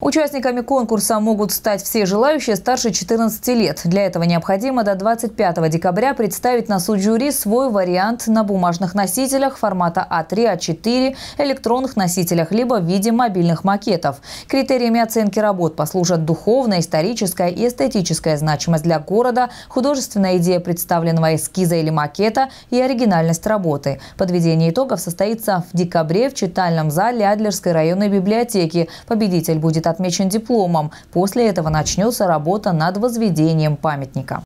Участниками конкурса могут стать все желающие старше 14 лет. Для этого необходимо до 25 декабря представить на суд жюри свой вариант на бумажных носителях формата А3, А4, электронных носителях, либо в виде мобильных макетов. Критериями оценки работ послужат духовная, историческая и эстетическая значимость для города, художественная идея представленного эскиза или макета и оригинальность работы. Подведение итогов состоится в декабре в читальном зале Адлерской районной библиотеки. Победитель будет отмечен дипломом. После этого начнется работа над возведением памятника.